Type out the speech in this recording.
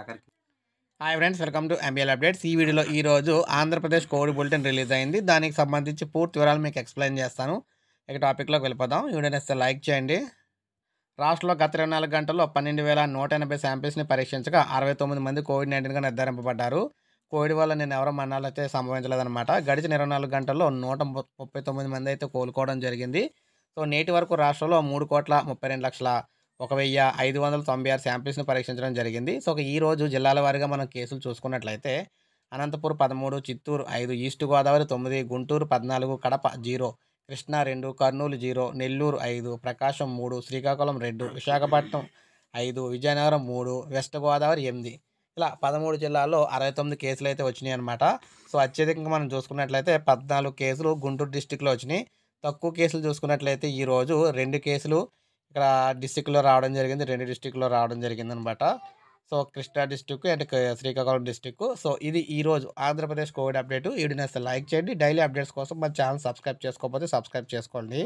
ఆఖరికి hi friends welcome to MBL updates ఈ వీడియోలో ఈరోజు ఆంధ్రప్రదేశ్ కోవిడ్ బులెటిన్ రిలీజ్ అయింది దానికి సంబంధించి పూర్తి వివరాలు మీకు ఎక్స్ప్లెయిన్ చేస్తాను ఇక టాపిక్లోకి వెళ్ళిపోదాం వీడియోనేస్తే లైక్ చేయండి రాష్ట్రంలో గత ఇరవై నాలుగు గంటల్లో పన్నెండు వేల నూట ఎనభై శాంపిల్స్ని పరీక్షించగా అరవై తొమ్మిది మంది కోవిడ్ నైన్టీన్గా నిర్ధారింపబడ్డారు కోవిడ్ వల్ల నేను ఎవరు మరణాలైతే సంభవించలేదన్నమాట గడిచిన ఇరవై నాలుగు గంటల్లో నూట ముప్పై తొమ్మిది మంది అయితే కోలుకోవడం జరిగింది సో నేటి వరకు రాష్ట్రంలో మూడు కోట్ల ముప్పై రెండు లక్షల ఒక వెయ్యి ఐదు వందల తొంభై ఆరు శాంపిల్స్ను పరీక్షించడం జరిగింది సో ఈ రోజు జిల్లాల వారీగా మనం కేసులు చూసుకున్నట్లయితే అనంతపూర్ పదమూడు చిత్తూరు ఐదు ఈస్ట్ గోదావరి తొమ్మిది గుంటూరు పద్నాలుగు కడప జీరో కృష్ణా రెండు కర్నూలు జీరో నెల్లూరు ఐదు ప్రకాశం మూడు శ్రీకాకుళం రెండు విశాఖపట్నం ఐదు విజయనగరం మూడు వెస్ట్ గోదావరి ఎనిమిది ఇలా పదమూడు జిల్లాల్లో అరవై తొమ్మిది కేసులు అయితే వచ్చినాయి అనమాట సో అత్యధికంగా మనం చూసుకున్నట్లయితే పద్నాలుగు కేసులు గుంటూరు డిస్టిక్లో వచ్చినాయి తక్కువ కేసులు చూసుకున్నట్లయితే ఈరోజు రెండు కేసులు ఇక్కడ డిస్టిక్లో రావడం జరిగింది రెండు డిస్టిక్లో రావడం జరిగింది అనమాట so Krishna district and Srikakulam district so ఇది ఈరోజు Andhra Pradesh covid update video like చేయండి డైలీ అప్డేట్స్ కోసం మన ఛానల్ సబ్స్క్రైబ్ చేసుకోకపోతే సబ్స్క్రైబ్ చేసుకోండి